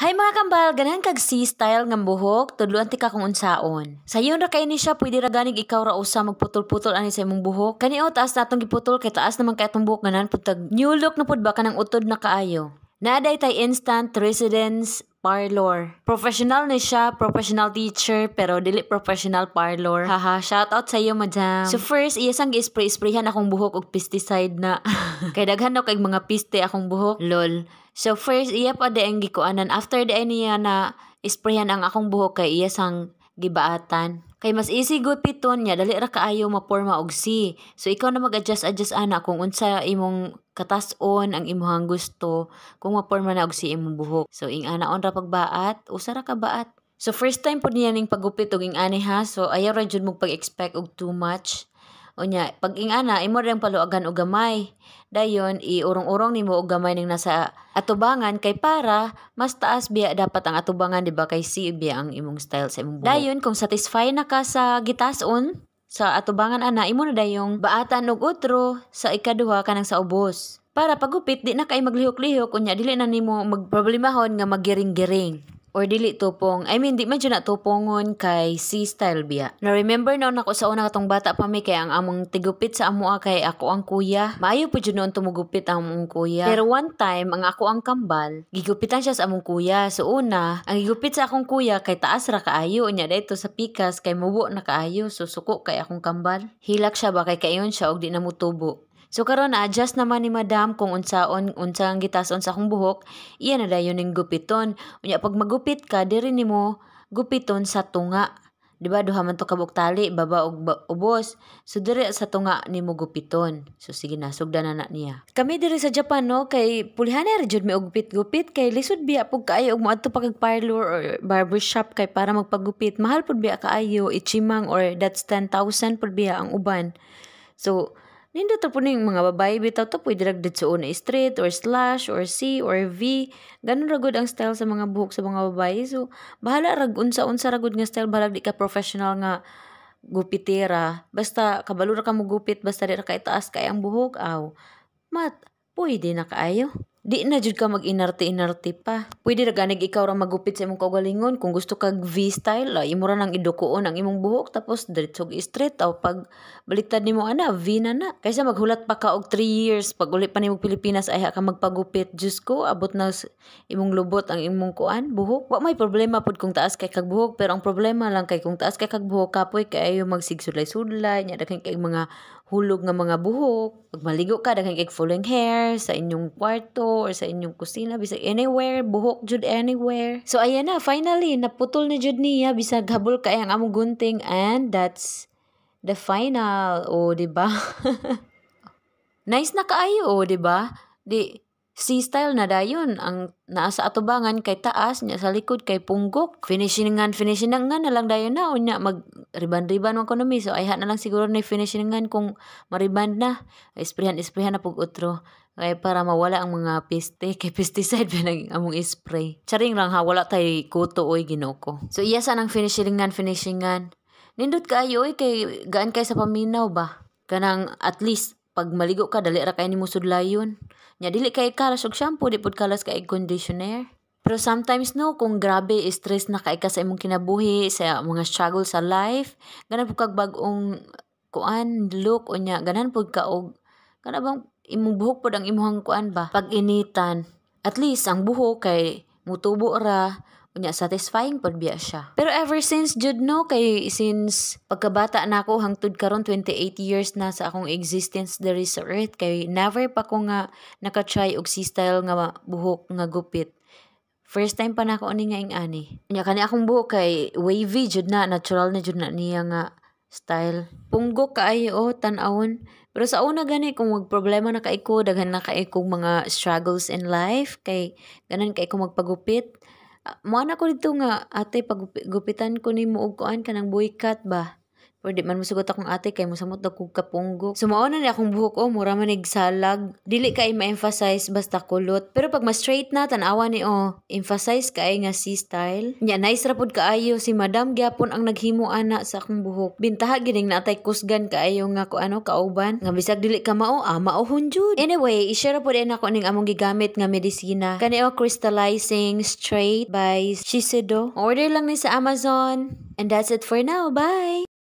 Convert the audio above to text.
Hay mga kambal, ganahan kag si style ng buhok, tudluan ti ka kung unsaon. Sayon ra kay ni siya pwede ra ganig ikaw ra usa magputol-putol ani sa imong buhok. Kaniyo oh, taas natong giputol kay taas naman kay atong buhok ganan putag new look na pud ba kanang utod na kaayo. Naday tay instant residence parlor. Professional ni siya, professional teacher, pero dili professional parlor. Haha, shout out sa iyo, madam. So first, iyasang gi-spray-sprayhan akong buhok og pesticide na. Kay daghan no kay mga piste akong buhok. Lol. So first, iya pa ang gikuanan. After de niya na isprayan ang akong buhok kay iya sang gibaatan. Kay mas easy gud piton niya dali ra kaayo maporma og si. So ikaw na mag-adjust adjust ana kung unsa imong katas-on ang imong gusto kung maporma na og si imong buhok. So ing anaon ra pagbaat, usa ra ka baat. So first time po niya ning pagupit og ing ani ha. So ayaw ra jud mo pag-expect og too much. Unya, pag ingana, imo rin paluagan o gamay. Dayon, iurong-urong nimo o gamay ning nasa atubangan kay para mas taas biya dapat ang atubangan di ba kay si biya ang imong style sa imong buhok. Dayon kung satisfy na ka sa gitason sa atubangan ana imo na dayong baatan og utro sa ikaduha kanang sa ubos. Para pagupit di na kay maglihok-lihok unya dili na nimo magproblemahon nga magiring-giring or dili tupong I mean di man jud na tupongon kay si style biya na remember noon ako sa una katong bata pa mi kay ang among tigupit sa amoa kay ako ang kuya maayo po jud noon tumugupit ang among kuya pero one time ang ako ang kambal gigupitan siya sa among kuya so una ang gigupit sa akong kuya kay taas ra kaayo nya dito sa pikas kay mubo na kaayo so suko kay akong kambal hilak siya ba kay kayon siya og di na mutubo So karon adjust naman ni Madam kung unsaon unsa ang gitas unsa kong buhok, iya na dayon ning gupiton. Unya pag magupit ka diri nimo gupiton sa tunga. 'Di ba duha man to ka tali baba og ubos. So diri sa tunga nimo gupiton. So sige na sugdan na, na niya. Kami diri sa Japan no kay pulihan na jud mi og gupit-gupit kay lisod biya pug kaayo og moadto pa parlor or barbershop kay para magpagupit. Mahal pud biya kaayo ichimang or that's 10,000 pud biya ang uban. So, nindot ta po ning mga babae bitaw ta pwede rag so na straight or slash or C or V. Ganun ragod ang style sa mga buhok sa mga babae. So, bahala rag unsa-unsa ragod nga style balag di ka professional nga gupitera. Basta kabalo ka mo gupit basta di ka itaas kay ang buhok aw. Mat, pwede na kaayo. Di na jud ka mag-inarte-inarte pa. Pwede ra ganig ikaw ra magupit sa imong kaugalingon kung gusto kag V-style, ay imo ra nang idukoon ang imong buhok tapos diretsog straight aw pag baliktad nimo ana V na na. Kaysa maghulat pa ka og 3 years pag uli pa nimo Pilipinas ayha ka magpagupit. Jus ko abot na imong lubot ang imong kuan buhok. Wa may problema pud kung taas kay kag buhok pero ang problema lang kay kung taas kay kag buhok kapoy kaayo magsigsulay-sulay nya daghan kay mga hulog nga mga buhok. Pag maligo ka daghan kay falling hair sa inyong kwarto or sa inyong kusina bisag anywhere buhok jud anywhere so ayan na finally naputol ni jud niya bisag habol kay ang among gunting and that's the final o oh, di ba nice na kaayo o oh, di ba di Si style na dayon ang naasa atubangan kay taas nya sa likod kay punggok. Finishingan finishingan na lang dayon na unya mag riban-riban ang ekonomi so ayha na lang siguro ni finishing finishingan kung mariban na. Isprehan-isprehan na pag utro kay para mawala ang mga peste kay pesticide pinag among spray charing lang ha wala tay kuto oy ginoko so iya sa nang finishingan finishingan nindot kaayo kay gaan kay sa paminaw ba kanang at least pag maligo ka dali ra kay ni musud layon. Nya dili kay kalas og shampoo di pud kalas kay conditioner. Pero sometimes no, kung grabe stress na kay ka sa imong kinabuhi, sa mga struggle sa life, ganan po kag bag-ong kuan look o nya ganan pud ka og kana bang imong buhok pod ang imong kuan ba pag initan. At least ang buhok kay mutubo ra unya satisfying pod biya siya pero ever since jud no kay since pagkabata na ako hangtod karon 28 years na sa akong existence diri sa earth kay never pa ko nga nakatry og si style nga buhok nga gupit First time pa na ako ni nga ing ani. Nya kani akong buhok kay wavy jud na natural na jud na niya nga style. Punggo kaayo oh, tan-awon. Pero sa una gani, kung wag problema na kaiko, daghan na kaiko mga struggles in life, kay ganan kay kaiko magpagupit. Uh, ah, mo na ko dito nga atay paggupitan ko nimo og kuan kanang boycott ba Pwede man musugot akong ate kay musamot na kog kapunggo. Sumaon na ni akong buhok o oh, mura man nagsalag. Dili ka ma-emphasize basta kulot. Pero pag ma straight na tanawa ni o, oh, emphasize kay nga c style. Nya nice rapod kaayo si Madam Gyapon ang naghimo ana sa akong buhok. Bintaha gining na atay kusgan kaayo nga ko ano kauban. Nga bisag dili ka mao ama ah, o hunjud. Anyway, i-share rapod na ko ning among gigamit nga medisina. oh, crystallizing straight by Shiseido. Order lang ni sa Amazon. And that's it for now. Bye.